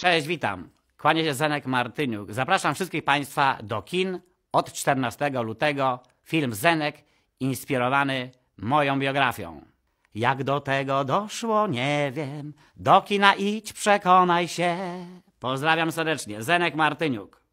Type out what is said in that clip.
Cześć, witam. Kłania się Zenek Martyniuk. Zapraszam wszystkich Państwa do kin od 14 lutego. Film Zenek inspirowany moją biografią. Jak do tego doszło, nie wiem. Do kina idź, przekonaj się. Pozdrawiam serdecznie. Zenek Martyniuk.